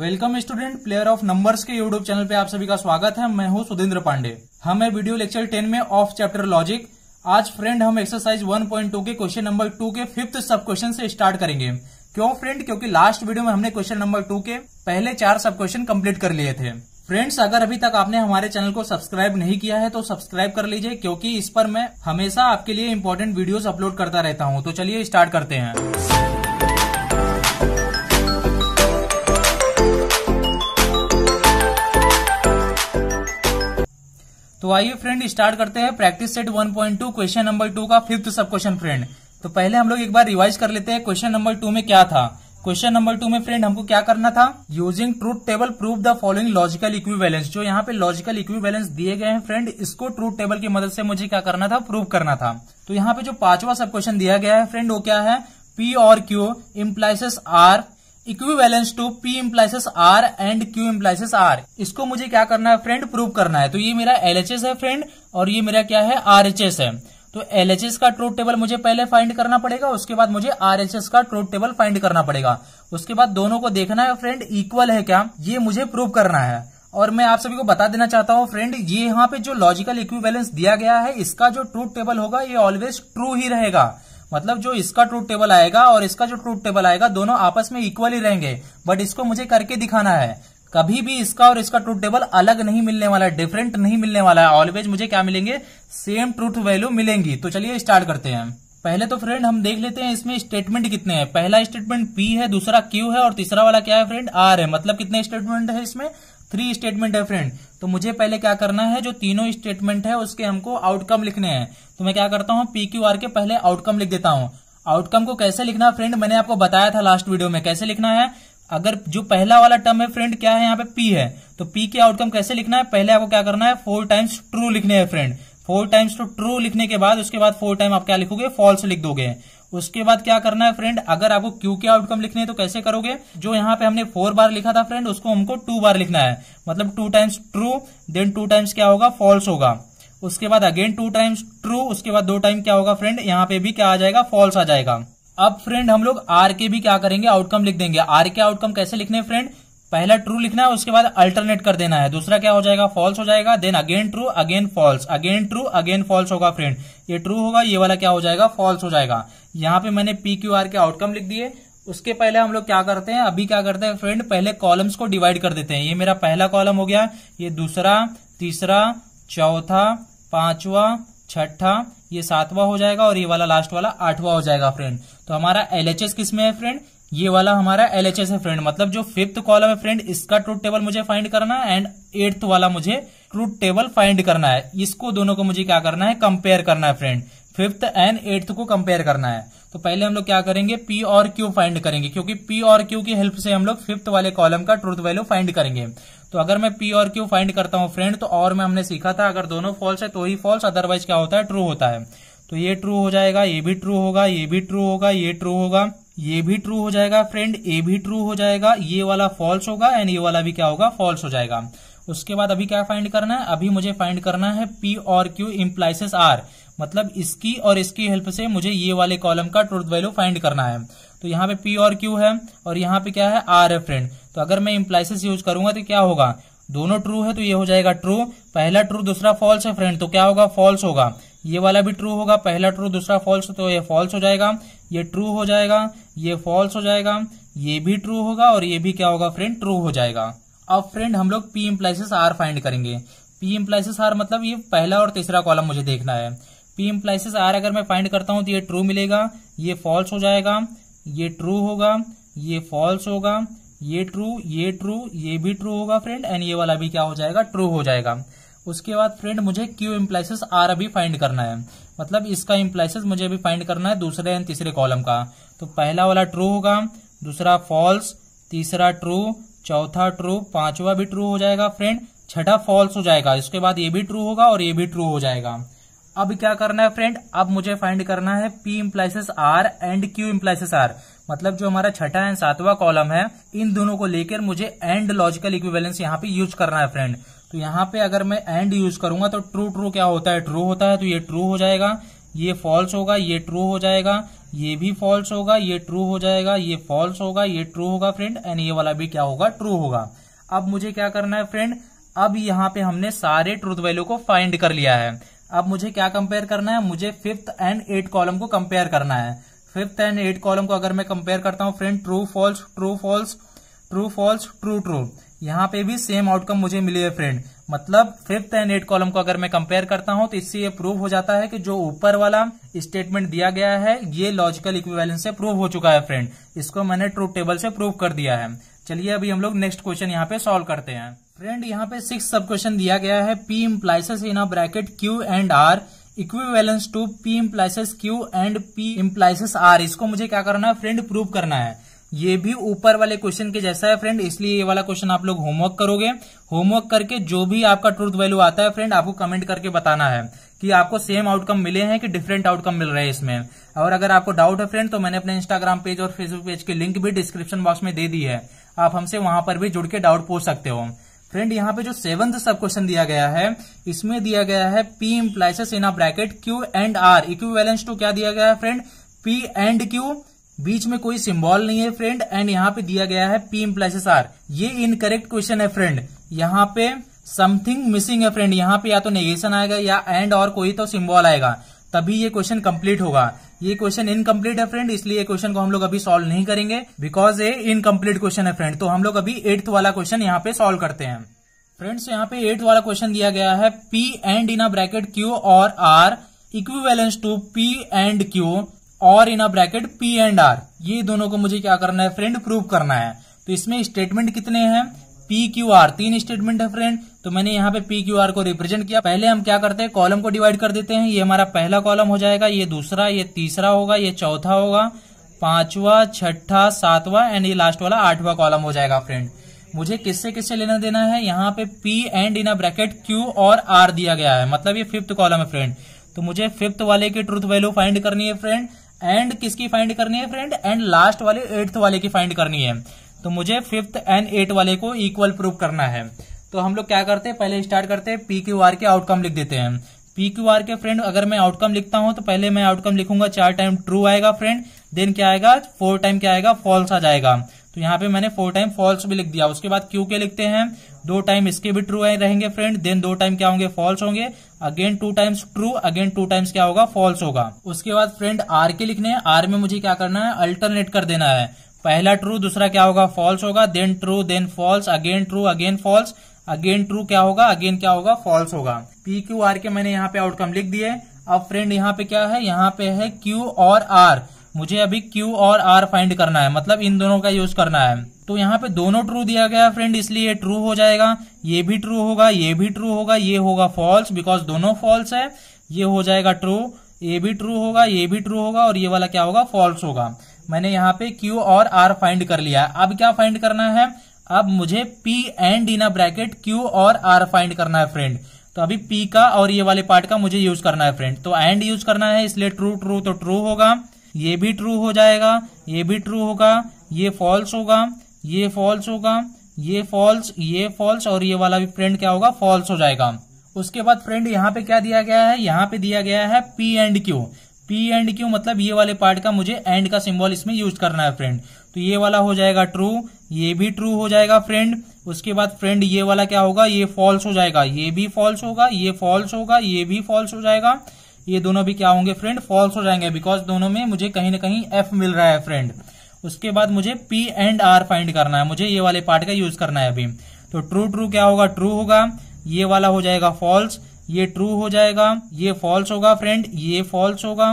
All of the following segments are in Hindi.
welcome student player of numbers के यूट्यूब चैनल पे आप सभी का स्वागत है मैं हूं सुधींद्र पांडे हम है वीडियो लेक्चर 10 में ऑफ चैप्टर लॉजिक आज फ्रेंड हम एक्सरसाइज 1.2 के क्वेश्चन नंबर 2 के फिफ्थ सब क्वेश्चन से स्टार्ट करेंगे क्यों फ्रेंड क्योंकि लास्ट वीडियो में हमने क्वेश्चन नंबर टू के पहले चार सब क्वेश्चन कम्प्लीट कर लिए थे फ्रेंड्स अगर अभी तक आपने हमारे चैनल को सब्सक्राइब नहीं किया है तो सब्सक्राइब कर लीजिए क्योंकि इस पर मैं हमेशा आपके लिए इम्पोर्टेंट वीडियोस अपलोड करता रहता हूं तो चलिए स्टार्ट करते हैं तो आइए फ्रेंड स्टार्ट करते हैं practice set 1.2 question number two का फिफ्थ सब क्वेश्चन फ्रेंड तो पहले हम लोग एक बार रिवाइज कर लेते हैं क्वेश्चन नंबर टू में क्या था क्वेश्चन नंबर टू में फ्रेंड हमको क्या करना था using truth table prove the following logical equivalence जो यहाँ पे लॉजिकल इक्विवेलेंस दिए गए हैं फ्रेंड इसको ट्रूथ टेबल की मदद से मुझे क्या करना था प्रूव करना था तो यहाँ पे जो पांचवा सब क्वेश्चन दिया गया है फ्रेंड वो क्या है पी और Q implies R equivalence to P implies R and Q implies R इसको मुझे क्या करना है फ्रेंड प्रूव करना है तो ये मेरा एल है फ्रेंड और ये मेरा क्या है आर है तो एल का ट्रूथ टेबल मुझे पहले फाइंड करना पड़ेगा उसके बाद मुझे आर का ट्रूथ टेबल फाइंड करना पड़ेगा उसके बाद दोनों को देखना है फ्रेंड इक्वल है क्या ये मुझे प्रूव करना है और मैं आप सभी को बता देना चाहता हूँ फ्रेंड ये यहाँ पे जो लॉजिकल इक्विवेलेंस दिया गया है इसका जो ट्रूथ टेबल होगा ये ऑलवेज ट्रू ही रहेगा मतलब जो इसका ट्रूथ टेबल आएगा और इसका जो ट्रूथ टेबल आएगा दोनों आपस में इक्वली रहेंगे बट इसको मुझे करके दिखाना है कभी भी इसका और इसका ट्रूथ टेबल अलग नहीं मिलने वाला है डिफरेंट नहीं मिलने वाला है ऑलवेज मुझे क्या मिलेंगे सेम ट्रूथ वैल्यू मिलेंगी तो चलिए स्टार्ट करते हैं पहले तो फ्रेंड हम देख लेते हैं इसमें स्टेटमेंट कितने हैं पहला स्टेटमेंट पी है दूसरा क्यू है और तीसरा वाला क्या है फ्रेंड आर है मतलब कितने स्टेटमेंट है इसमें थ्री स्टेटमेंट है फ्रेंड तो मुझे पहले क्या करना है जो तीनों स्टेटमेंट है उसके हमको आउटकम लिखने हैं तो मैं क्या करता हूँ पी क्यू आर के पहले आउटकम लिख देता हूँ आउटकम को कैसे लिखना फ्रेंड मैंने आपको बताया था लास्ट वीडियो में कैसे लिखना है अगर जो पहला वाला टर्म है फ्रेंड क्या है यहाँ पे पी है तो पी के आउटकम कैसे लिखना है पहले आपको क्या करना है फोर टाइम्स ट्रू लिखने हैं फ्रेंड फोर टाइम्स ट्रू लिखने के बाद उसके बाद फोर टाइम आप क्या लिखोगे फॉल्स लिख दोगे उसके बाद क्या करना है फ्रेंड अगर आपको क्यू के आउटकम लिखने हैं तो कैसे करोगे जो यहाँ पे हमने फोर बार लिखा था फ्रेंड उसको हमको टू बार लिखना है मतलब two times true then two times क्या होगा फॉल्स होगा उसके बाद अगेन टू टाइम्स ट्रू उसके बाद दो टाइम क्या होगा फ्रेंड यहाँ पे भी क्या आ जाएगा फॉल्स आ जाएगा अब फ्रेंड हम लोग आर के भी क्या करेंगे आउटकम लिख देंगे आर के आउटकम कैसे लिखने फ्रेंड पहला ट्रू लिखना है उसके बाद अल्टरनेट कर देना है दूसरा क्या हो जाएगा फॉल्स हो जाएगा then again true again false again true again false होगा फ्रेंड ये ट्रू होगा ये वाला क्या हो जाएगा फॉल्स हो जाएगा यहाँ पे मैंने पी क्यू आर के आउटकम लिख दिए उसके पहले हम लोग क्या करते हैं अभी क्या करते हैं फ्रेंड पहले कॉलम्स को डिवाइड कर देते हैं ये मेरा पहला कॉलम हो गया ये दूसरा तीसरा चौथा पांचवा छठा ये सातवा हो जाएगा और ये वाला लास्ट वाला आठवां हो जाएगा फ्रेंड तो हमारा एलएचएस किसमें है फ्रेंड ये वाला हमारा एलएचएस है फ्रेंड मतलब जो फिफ्थ कॉलम है फ्रेंड इसका ट्रूथ टेबल मुझे फाइंड करना है एंड एट्थ वाला मुझे ट्रूथ टेबल फाइंड करना है इसको दोनों को मुझे क्या करना है कंपेयर करना है फ्रेंड फिफ्थ एंड एट्थ को कंपेयर करना है तो पहले हम लोग क्या करेंगे पी और क्यू फाइंड करेंगे क्योंकि पी और क्यू की हेल्प से हम लोग फिफ्थ वाले कॉलम का ट्रूथ वैल्यू फाइंड करेंगे तो अगर मैं पी और क्यू फाइंड करता हूँ फ्रेंड तो और में हमने सीखा था अगर दोनों फॉल्स है तो ही फॉल्स अदरवाइज क्या होता है ट्रू होता है तो ये ट्रू हो जाएगा ये भी ट्रू होगा ये भी ट्रू होगा ये ट्रू होगा ये भी ट्रू हो जाएगा फ्रेंड ए भी ट्रू हो जाएगा ये वाला फॉल्स होगा एंड ये वाला भी क्या होगा फॉल्स हो जाएगा उसके बाद अभी क्या फाइंड करना है अभी मुझे फाइंड करना है पी और क्यू इम्प्लाइसेस आर मतलब इसकी और इसकी हेल्प से मुझे ये वाले कॉलम का ट्रुथ वैल्यू फाइंड करना है तो यहाँ पे पी और क्यू है और यहाँ पे क्या है आर है फ्रेंड तो अगर मैं इम्प्लाइसिस यूज करूंगा तो क्या होगा दोनों ट्रू है तो ये हो जाएगा ट्रू पहला ट्रू दूसरा फॉल्स है फ्रेंड तो क्या होगा फॉल्स होगा ये वाला भी ट्रू होगा पहला ट्रू दूसरा फॉल्स तो ये फॉल्स हो जाएगा ये ट्रू हो जाएगा ये फॉल्स हो जाएगा ये भी ट्रू होगा और ये भी क्या होगा फ्रेंड ट्रू हो जाएगा अब फ्रेंड हम लोग पी इम्प्लाइसिस आर फाइंड करेंगे पी इम्प्लाइसिस आर मतलब ये पहला और तीसरा कॉलम मुझे देखना है पी एम्प्लाइसिस आर अगर मैं फाइंड करता हूं तो ये ट्रू मिलेगा ये फॉल्स हो जाएगा ये ट्रू होगा ये फॉल्स होगा ये ट्रू ये ट्रू ये भी ट्रू होगा फ्रेंड एंड ये वाला भी क्या हो जाएगा ट्रू हो जाएगा उसके बाद फ्रेंड मुझे क्यू इम्प्लाइसिस आर अभी फाइंड करना है मतलब इसका इम्प्लाइसिस मुझे अभी फाइंड करना है दूसरे एंड तीसरे कॉलम का तो पहला वाला ट्रू होगा दूसरा फॉल्स तीसरा ट्रू चौथा ट्रू पांचवा भी ट्रू हो जाएगा फ्रेंड छठा फॉल्स हो जाएगा इसके बाद ये भी ट्रू होगा और ये भी ट्रू हो जाएगा अब क्या करना है फ्रेंड अब मुझे फाइंड करना है P implies R and Q implies R मतलब जो हमारा छठा एंड सातवां कॉलम है इन दोनों को लेकर मुझे एंड लॉजिकल इक्विवेलेंस यहाँ पे यूज करना है फ्रेंड तो यहाँ पे अगर मैं एंड यूज करूंगा तो ट्रू ट्रू क्या होता है ट्रू होता है तो ये ट्रू हो जाएगा ये फॉल्स होगा ये ट्रू हो जाएगा ये भी फॉल्स होगा ये ट्रू हो जाएगा ये फॉल्स होगा ये ट्रू होगा फ्रेंड एंड ये वाला भी क्या होगा ट्रू होगा अब मुझे क्या करना है फ्रेंड अब यहाँ पे हमने सारे ट्रूथ वैल्यू को फाइंड कर लिया है अब मुझे क्या कंपेयर करना है मुझे फिफ्थ एंड एट कॉलम को कंपेयर करना है फिफ्थ एंड एट कॉलम को अगर मैं कंपेयर करता हूँ friend true false true false true false true true यहाँ पे भी सेम आउटकम मुझे मिली है फ्रेंड मतलब फिफ्थ एंड एट कॉलम को अगर मैं कंपेयर करता हूं तो इससे ये प्रूव हो जाता है कि जो ऊपर वाला स्टेटमेंट दिया गया है ये लॉजिकल इक्विवेलेंस से प्रूव हो चुका है फ्रेंड इसको मैंने ट्रू टेबल से प्रूव कर दिया है चलिए अभी हम लोग नेक्स्ट क्वेश्चन यहाँ पे सोल्व करते हैं फ्रेंड यहाँ पे सिक्स सब क्वेश्चन दिया गया है P implies in a bracket Q and R equivalence to P implies Q and P implies R इसको मुझे क्या करना है फ्रेंड प्रूव करना है ये भी ऊपर वाले क्वेश्चन के जैसा है फ्रेंड इसलिए ये वाला क्वेश्चन आप लोग होमवर्क करोगे होमवर्क करके जो भी आपका ट्रूथ वैल्यू आता है फ्रेंड आपको कमेंट करके बताना है कि आपको सेम आउटकम मिले हैं कि डिफरेंट आउटकम मिल रहे हैं इसमें और अगर आपको डाउट है फ्रेंड तो मैंने अपने इंस्टाग्राम पेज और फेसबुक पेज के लिंक भी डिस्क्रिप्शन बॉक्स में दे दी है आप हमसे वहां पर भी जुड़ के डाउट पूछ सकते हो फ्रेंड यहाँ पे जो सेवंथ सब क्वेश्चन दिया गया है इसमें दिया गया है P implies in a bracket Q and R equivalence to क्या दिया गया है फ्रेंड पी एंड क्यू बीच में कोई सिंबल नहीं है फ्रेंड एंड यहाँ पे दिया गया है पी इम्प्लाइसेस आर ये इनकरेक्ट क्वेश्चन है फ्रेंड यहाँ पे समथिंग मिसिंग है फ्रेंड यहाँ पे या तो नेगेशन आएगा या एंड और कोई तो सिम्बॉल आएगा तभी ये क्वेश्चन कंप्लीट होगा ये क्वेश्चन इनकम्प्लीट है फ्रेंड इसलिए क्वेश्चन को हम लोग अभी सॉल्व नहीं करेंगे बिकॉज ये इनकम्प्लीट क्वेश्चन है फ्रेंड तो हम लोग अभी एट्थ वाला क्वेश्चन यहाँ पे सॉल्व करते हैं फ्रेंड्स यहाँ पे एट्थ वाला क्वेश्चन दिया गया है P and in a bracket Q or R equivalence to P and Q और in a bracket P and R ये दोनों को मुझे क्या करना है फ्रेंड प्रूव करना है तो इसमें स्टेटमेंट कितने हैं पी क्यू आर तीन स्टेटमेंट है फ्रेंड तो मैंने यहाँ पे पी क्यू आर को रिप्रेजेंट किया पहले हम क्या करते हैं कॉलम को डिवाइड कर देते हैं ये हमारा पहला कॉलम हो जाएगा ये दूसरा ये तीसरा होगा ये चौथा होगा पांचवा छठा सातवा एंड ये लास्ट वाला आठवा कॉलम हो जाएगा फ्रेंड मुझे किससे किससे लेना देना है यहाँ पे P and in bracket Q or R दिया गया है मतलब ये फिफ्थ कॉलम है फ्रेंड तो मुझे फिफ्थ वाले की ट्रूथ वैल्यू फाइंड करनी है फ्रेंड एंड किसकी फाइंड करनी है फ्रेंड एंड लास्ट वाले एट्थ वाले की फाइंड करनी है तो मुझे फिफ्थ एंड एट वाले को इक्वल प्रूव करना है तो हम लोग क्या करते हैं पहले स्टार्ट करते हैं पी क्यू आर के आउटकम लिख देते हैं पी क्यू आर के फ्रेंड अगर मैं आउटकम लिखता हूं तो पहले मैं आउटकम लिखूंगा चार टाइम ट्रू आएगा फ्रेंड देन क्या आएगा फोर टाइम क्या आएगा फॉल्स आ जाएगा तो यहाँ पे मैंने फोर टाइम फॉल्स भी लिख दिया उसके बाद क्यू के लिखते हैं दो टाइम इसके भी ट्रू रहेंगे फ्रेंड देन दो टाइम क्या होंगे फॉल्स होंगे again two times true again two times क्या होगा फॉल्स होगा उसके बाद फ्रेंड आर के लिखने हैं आर में मुझे क्या करना है अल्टरनेट कर देना है पहला ट्रू दूसरा क्या होगा फॉल्स होगा then true then false again true again false again true क्या होगा अगेन क्या होगा फॉल्स होगा पी क्यू आर के मैंने यहाँ पे आउटकम लिख दिए अब फ्रेंड यहाँ पे क्या है यहाँ पे है क्यू और आर मुझे अभी क्यू और आर फाइंड करना है मतलब इन दोनों का यूज करना है तो यहाँ पे दोनों ट्रू दिया गया फ्रेंड इसलिए ये ट्रू हो जाएगा ये भी ट्रू होगा ये भी ट्रू होगा ये होगा फॉल्स बिकॉज दोनों फॉल्स है ये हो जाएगा ट्रू ये भी ट्रू होगा ये भी ट्रू होगा और ये वाला क्या होगा फॉल्स होगा मैंने यहाँ पे Q और R फाइंड कर लिया है अब क्या फाइंड करना है अब मुझे P and in bracket Q और R फाइंड करना है फ्रेंड तो अभी P का और ये वाले पार्ट का मुझे यूज करना है फ्रेंड तो एंड यूज करना है इसलिए ट्रू ट्रू तो ट्रू होगा ये भी ट्रू हो जाएगा ये भी ट्रू होगा ये फॉल्स होगा ये फॉल्स होगा ये फॉल्स ये फॉल्स और ये वाला भी फ्रेंड क्या होगा फॉल्स हो जाएगा उसके बाद फ्रेंड यहाँ पे क्या दिया गया है यहाँ पे दिया गया है P and Q P and Q मतलब ये वाले पार्ट का मुझे एंड का सिंबल इसमें यूज करना है फ्रेंड तो ये वाला हो जाएगा ट्रू ये भी ट्रू हो जाएगा फ्रेंड उसके बाद फ्रेंड ये वाला क्या होगा ये फॉल्स हो जाएगा ये भी फॉल्स होगा ये फॉल्स होगा ये भी फॉल्स हो जाएगा ये दोनों भी क्या होंगे फ्रेंड फॉल्स हो जाएंगे बिकॉज दोनों में मुझे कहीं ना कहीं एफ मिल रहा है फ्रेंड उसके बाद मुझे पी एंड आर फाइंड करना है मुझे ये वाले पार्ट का यूज करना है अभी तो ट्रू ट्रू क्या होगा ट्रू होगा ये वाला हो जाएगा फॉल्स ये ट्रू हो जाएगा ये फॉल्स होगा फ्रेंड ये फॉल्स होगा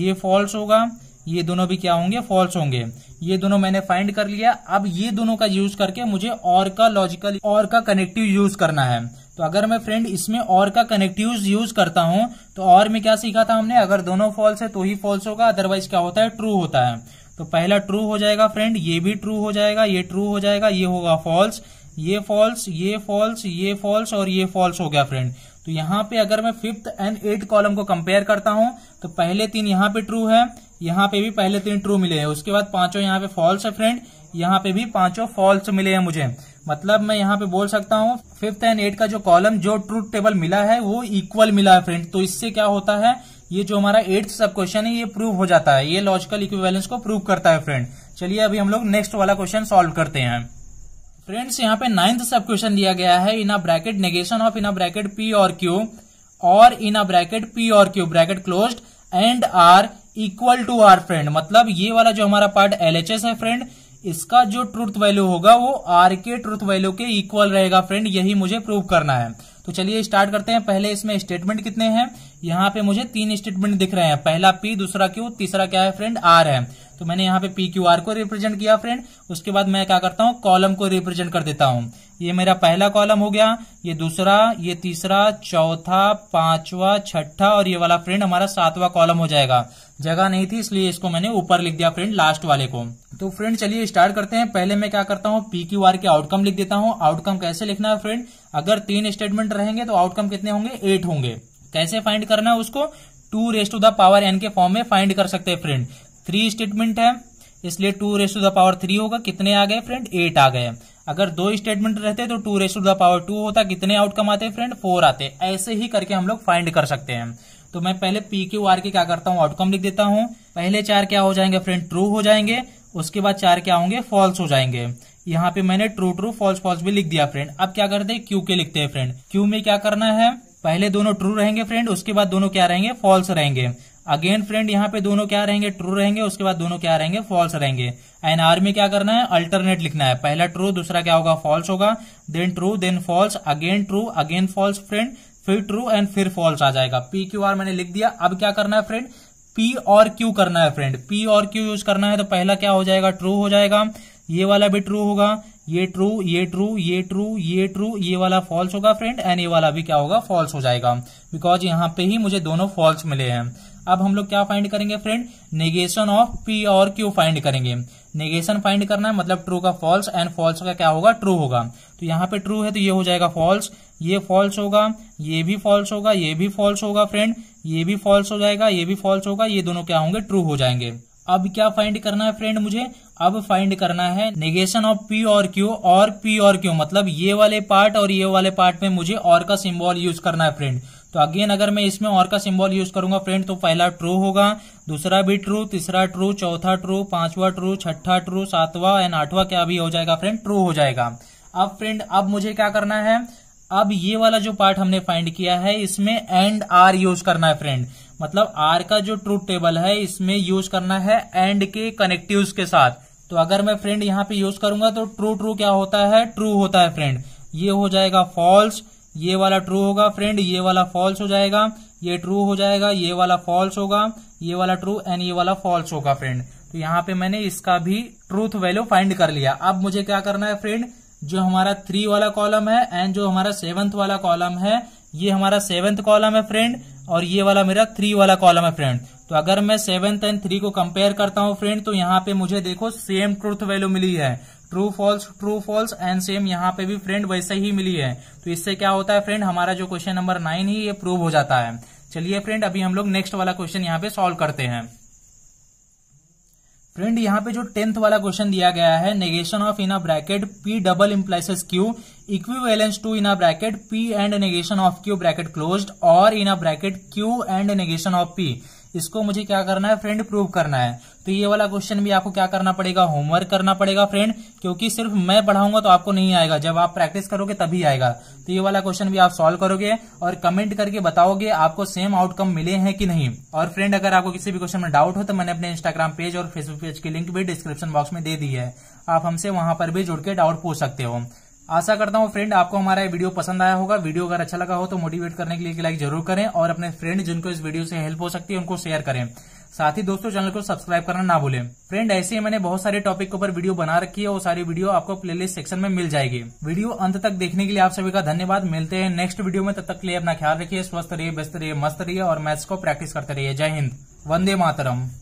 ये फॉल्स होगा ये दोनों भी क्या होंगे फॉल्स होंगे ये दोनों मैंने फाइंड कर लिया अब ये दोनों का यूज करके मुझे और का लॉजिकल और का कनेक्टिव यूज करना है तो अगर मैं फ्रेंड इसमें और का कनेक्टिव यूज करता हूं तो और में क्या सीखा था हमने अगर दोनों फॉल्स है तो ही फॉल्स होगा अदरवाइज क्या होता है ट्रू होता है तो पहला ट्रू हो जाएगा फ्रेंड ये भी ट्रू हो जाएगा ये ट्रू हो जाएगा ये होगा फॉल्स ये फॉल्स ये फॉल्स ये फॉल्स और ये फॉल्स हो गया फ्रेंड तो यहाँ पे अगर मैं फिफ्थ एंड एट कॉलम को कंपेयर करता हूं तो पहले तीन यहाँ पे ट्रू है यहाँ पे भी पहले तीन ट्रू मिले हैं उसके बाद पांचों यहाँ पे फॉल्स है फ्रेंड यहाँ पे भी पांचों फॉल्स मिले हैं मुझे मतलब मैं यहाँ पे बोल सकता हूँ फिफ्थ एंड एट का जो कॉलम जो ट्रूथ टेबल मिला है वो इक्वल मिला है फ्रेंड तो इससे क्या होता है ये जो हमारा एट्थ सब क्वेश्चन है ये प्रूव हो जाता है ये लॉजिकल इक्विवेलेंस को प्रूव करता है फ्रेंड चलिए अभी हम लोग नेक्स्ट वाला क्वेश्चन सोल्व करते हैं फ्रेंड्स यहाँ पे नाइन्थ सब क्वेश्चन दिया गया है in a bracket negation of in a bracket P और क्यू और इन अ ब्रैकेट पी और Q bracket closed and R equal to R friend मतलब ये वाला जो हमारा पार्ट एलएचएस है फ्रेंड इसका जो ट्रूथ वैल्यू होगा वो आर के ट्रूथ वैल्यू के इक्वल रहेगा फ्रेंड यही मुझे प्रूव करना है तो चलिए स्टार्ट करते हैं पहले इसमें स्टेटमेंट कितने हैं यहाँ पे मुझे तीन स्टेटमेंट दिख रहे हैं पहला पी दूसरा क्यू तीसरा क्या है फ्रेंड आर है तो मैंने यहाँ पे पी क्यू आर को रिप्रेजेंट किया फ्रेंड उसके बाद मैं क्या करता हूँ कॉलम को रिप्रेजेंट कर देता हूँ ये मेरा पहला कॉलम हो गया ये दूसरा ये तीसरा चौथा पांचवा छठा और ये वाला फ्रेंड हमारा सातवा कॉलम हो जाएगा जगह नहीं थी इसलिए इसको मैंने ऊपर लिख दिया फ्रेंड लास्ट वाले को तो फ्रेंड चलिए स्टार्ट करते हैं पहले मैं क्या करता हूँ पी क्यू आर के आउटकम लिख देता हूँ आउटकम कैसे लिखना है फ्रेंड अगर तीन स्टेटमेंट रहेंगे तो आउटकम कितने होंगे एट होंगे कैसे फाइंड करना है उसको two raised to the power N के फॉर्म में फाइंड कर सकते हैं फ्रेंड थ्री स्टेटमेंट है इसलिए two raise to the power three होगा कितने आ गए फ्रेंड एट आ गए अगर दो स्टेटमेंट रहते तो two raise to the power two होता कितने आउटकम आते फ्रेंड फोर आते ऐसे ही करके हम लोग फाइंड कर सकते हैं तो मैं पहले पी क्यू आर के क्या करता हूँ आउटकम लिख देता हूँ पहले चार क्या हो जाएंगे फ्रेंड ट्रू हो जाएंगे उसके बाद चार क्या होंगे फॉल्स हो जाएंगे यहाँ पे मैंने ट्रू ट्रू फॉल्स फॉल्स भी लिख दिया फ्रेंड अब क्या करते हैं क्यू के लिखते हैं फ्रेंड क्यू में क्या करना है पहले दोनों ट्रू रहेंगे फ्रेंड उसके बाद दोनों क्या रहेंगे फॉल्स रहेंगे अगेन फ्रेंड यहाँ पे दोनों क्या रहेंगे ट्रू रहेंगे उसके बाद दोनों क्या रहेंगे फॉल्स रहेंगे एंड आर में क्या करना है अल्टरनेट लिखना है पहला ट्रू दूसरा क्या होगा फॉल्स होगा then true then false again true again false friend फिर ट्रू एंड फिर फॉल्स आ जाएगा पी क्यू आर मैंने लिख दिया अब क्या करना है फ्रेंड पी और क्यू करना है फ्रेंड पी और क्यू यूज करना है तो पहला क्या हो जाएगा ट्रू हो जाएगा ये वाला भी ट्रू होगा ये ट्रू ये ट्रू ये ट्रू ये ट्रू ये वाला फॉल्स होगा फ्रेंड एंड ये वाला भी क्या होगा फॉल्स हो जाएगा बिकॉज यहाँ पे ही मुझे दोनों फॉल्स मिले हैं अब हम लोग क्या फाइंड करेंगे फ्रेंड नेगेशन ऑफ पी और क्यू फाइंड करेंगे नेगेशन फाइंड करना है मतलब ट्रू का फॉल्स एंड फॉल्स का क्या होगा ट्रू होगा तो यहाँ पे ट्रू है तो ये हो जाएगा फॉल्स ये फॉल्स होगा ये भी फॉल्स होगा ये भी फॉल्स होगा फ्रेंड ये भी फॉल्स हो जाएगा ये भी फॉल्स होगा ये दोनों क्या होंगे ट्रू हो जाएंगे अब क्या फाइंड करना है फ्रेंड मुझे अब फाइंड करना है नेगेशन ऑफ पी और क्यू और पी और क्यू मतलब ये वाले पार्ट और ये वाले पार्ट में मुझे और का सिंबल यूज करना है फ्रेंड तो अगेन अगर मैं इसमें और का सिंबल यूज करूंगा फ्रेंड तो पहला ट्रू होगा दूसरा भी ट्रू तीसरा ट्रू चौथा ट्रू पांचवा ट्रू छठा ट्रू सातवा एंड आठवा क्या भी हो जाएगा फ्रेंड ट्रू हो जाएगा अब फ्रेंड अब मुझे क्या करना है अब ये वाला जो पार्ट हमने फाइंड किया है इसमें एंड आर यूज करना है फ्रेंड मतलब आर का जो ट्रू टेबल है इसमें यूज करना है एंड के कनेक्टिव के साथ तो अगर मैं फ्रेंड यहाँ पे यूज करूंगा तो ट्रू ट्रू क्या होता है ट्रू होता है फ्रेंड ये हो जाएगा फॉल्स ये वाला ट्रू होगा फ्रेंड ये वाला फॉल्स हो जाएगा ये ट्रू हो जाएगा ये वाला फॉल्स होगा ये वाला ट्रू एंड ये वाला फॉल्स होगा फ्रेंड तो यहाँ पे मैंने इसका भी ट्रूथ वैल्यू फाइंड कर लिया अब मुझे क्या करना है फ्रेंड जो हमारा थ्री वाला कॉलम है एंड जो हमारा सेवंथ वाला कॉलम है ये हमारा सेवंथ कॉलम है फ्रेंड और ये वाला मेरा थ्री वाला कॉलम है फ्रेंड तो अगर मैं सेवंथ एंड थ्री को कंपेयर करता हूँ फ्रेंड तो यहाँ पे मुझे देखो सेम ट्रूथ वैल्यू मिली है true false true false and same यहाँ पे भी फ्रेंड वैसे ही मिली है तो इससे क्या होता है फ्रेंड हमारा जो क्वेश्चन नंबर नाइन ही ये प्रूव हो जाता है चलिए फ्रेंड अभी हम लोग नेक्स्ट वाला क्वेश्चन यहाँ पे सॉल्व करते हैं फ्रेंड यहाँ पे जो टेंथ वाला क्वेश्चन दिया गया है negation of in a bracket P double implies Q equivalence to in a bracket P and negation of Q bracket closed और in a bracket Q and negation of P इसको मुझे क्या करना है फ्रेंड प्रूव करना है तो ये वाला क्वेश्चन भी आपको क्या करना पड़ेगा होमवर्क करना पड़ेगा फ्रेंड क्योंकि सिर्फ मैं पढ़ाऊंगा तो आपको नहीं आएगा जब आप प्रैक्टिस करोगे तभी आएगा तो ये वाला क्वेश्चन भी आप सॉल्व करोगे और कमेंट करके बताओगे आपको सेम आउटकम मिले हैं कि नहीं और फ्रेंड अगर आपको किसी भी क्वेश्चन में डाउट हो तो मैंने अपने इंस्टाग्राम पेज और फेसबुक पेज की लिंक भी डिस्क्रिप्शन बॉक्स में दे दी है आप हमसे वहां पर भी जुड़ के डाउट पूछ सकते हो आशा करता हूँ फ्रेंड आपको हमारा वीडियो पसंद आया होगा वीडियो अगर अच्छा लगा हो तो मोटिवेट करने के लिए लाइक जरूर करें और अपने फ्रेंड जिनको इस वीडियो से हेल्प हो सकती है उनको शेयर करें साथ ही दोस्तों चैनल को सब्सक्राइब करना ना भूलें फ्रेंड ऐसे ही मैंने बहुत सारे टॉपिक के ऊपर वीडियो बना रखी है वो सारी वीडियो आपको प्लेलिस्ट सेक्शन में मिल जाएगी वीडियो अंत तक देखने के लिए आप सभी का धन्यवाद मिलते हैं नेक्स्ट वीडियो में तब तक लिए अपना ख्याल रखिए स्वस्थ रहिए व्यस्त रहिए मस्त रहिए और मैथ्स को प्रैक्टिस करते रहिए जय हिंद वंदे मातरम